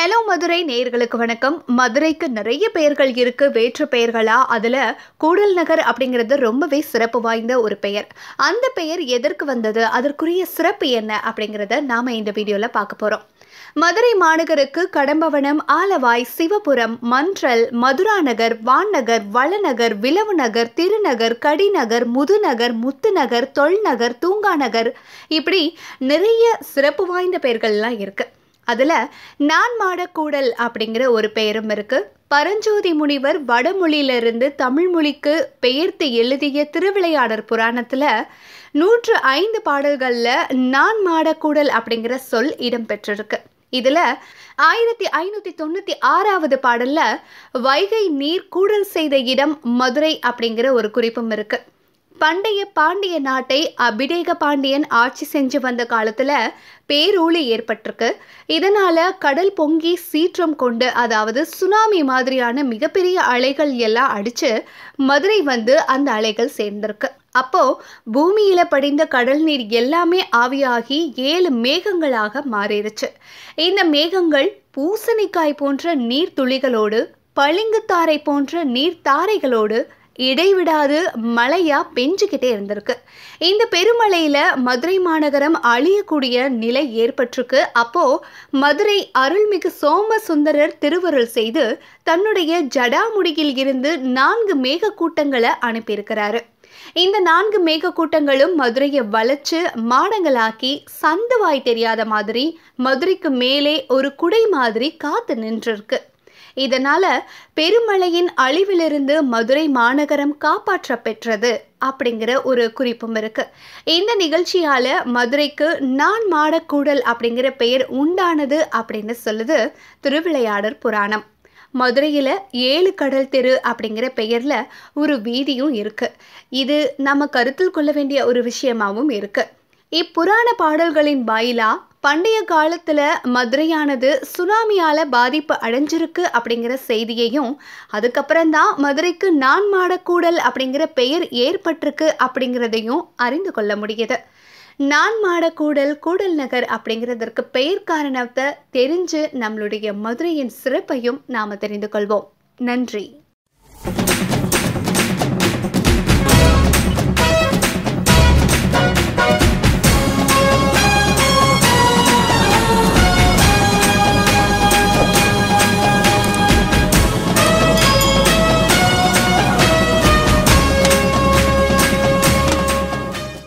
hello Madurai நேயர்களுக்கு வணக்கம் மதுரைக்கு நிறைய பெயர்கள் இருக்கு வேற்று பெயர்களா அதில் கூடல் நகர் அப்படிங்கிறது ரொம்பவே சிறப்பு வாய்ந்த ஒரு பெயர் அந்த பெயர் எதற்கு வந்தது அதற்குரிய சிறப்பு என்ன அப்படிங்கிறத நாம் இந்த வீடியோவில் பார்க்க போகிறோம் மதுரை மாநகருக்கு கடம்பவனம் ஆலவாய் சிவபுரம் மன்றல் மதுரா நகர் வான்நகர் வளநகர் விளவு நகர் திருநகர் கடிநகர் முதுநகர் முத்துநகர் தொல்நகர் தூங்கா நகர் இப்படி நிறைய சிறப்பு வாய்ந்த பெயர்கள்லாம் இருக்குது அதில் நான் மாடக்கூடல் அப்படிங்கிற ஒரு பெயரும் இருக்குது பரஞ்சோதி முனிவர் வடமொழியிலிருந்து தமிழ்மொழிக்கு பெயர்த்து எழுதிய திருவிளையாடற் புராணத்தில் நூற்று ஐந்து பாடல்களில் நான் மாடக்கூடல் அப்படிங்கிற சொல் இடம்பெற்றிருக்கு இதில் ஆயிரத்தி ஐநூற்றி தொண்ணூற்றி ஆறாவது பாடலில் வைகை நீர் கூடல் செய்த இடம் மதுரை அப்படிங்கிற ஒரு குறிப்பும் இருக்குது பண்டைய பாண்டிய நாட்டை அபிடேக பாண்டியன் ஆட்சி செஞ்சு வந்த காலத்தில் பேரூழி ஏற்பட்டிருக்கு இதனால் கடல் பொங்கி சீற்றம் கொண்டு அதாவது சுனாமி மாதிரியான மிகப்பெரிய அலைகள் எல்லாம் அடித்து மதுரை வந்து அந்த அலைகள் சேர்ந்திருக்கு அப்போ பூமியில படிந்த கடல் நீர் எல்லாமே ஆவியாகி ஏழு மேகங்களாக மாறிடுச்சு இந்த மேகங்கள் பூசணிக்காய் போன்ற நீர் துளிகளோடு பளிங்கு தாரை போன்ற நீர் தாரைகளோடு இடைவிடாது மழையா பெஞ்சுக்கிட்டே இருந்திருக்கு இந்த பெருமழையில மதுரை மாநகரம் அழியக்கூடிய நிலை ஏற்பட்டிருக்கு அப்போ மதுரை அருள்மிகு சோம சுந்தரர் திருவருள் செய்து தன்னுடைய ஜடாமுடியில் இருந்து நான்கு மேக கூட்டங்களை அனுப்பியிருக்கிறாரு இந்த நான்கு மேக கூட்டங்களும் மதுரையை வளைச்சு மாடங்களாக்கி சந்துவாய் தெரியாத மாதிரி மதுரைக்கு மேலே ஒரு குடை மாதிரி காத்து நின்றிருக்கு இதனால பெருமழையின் அழிவிலிருந்து மதுரை மாநகரம் காப்பாற்ற பெற்றது அப்படிங்கிற ஒரு குறிப்பும் இருக்கு இந்த நிகழ்ச்சியால மதுரைக்கு நான் மாடக்கூடல் அப்படிங்கிற பெயர் உண்டானது அப்படின்னு சொல்லுது திருவிளையாடர் புராணம் மதுரையில் ஏழு கடல் தெரு அப்படிங்கிற பெயரில் ஒரு வீதியும் இருக்குது இது நம்ம கருத்தில் கொள்ள வேண்டிய ஒரு விஷயமாகவும் இருக்குது இப்புராண பாடல்களின் வாயிலாக பண்டைய காலத்தில் மதுரையானது சுனாமியால் பாதிப்பு அடைஞ்சிருக்கு அப்படிங்கிற செய்தியையும் அதுக்கப்புறம் தான் மதுரைக்கு நான் மாடக்கூடல் அப்படிங்கிற பெயர் ஏற்பட்டிருக்கு அப்படிங்கிறதையும் அறிந்து கொள்ள முடியுது நான் மாடக்கூடல் கூடல் நகர் அப்படிங்கிறதற்கு பெயர் காரணத்தை தெரிஞ்சு நம்மளுடைய மதுரையின் சிறப்பையும் நாம் தெரிந்து கொள்வோம் நன்றி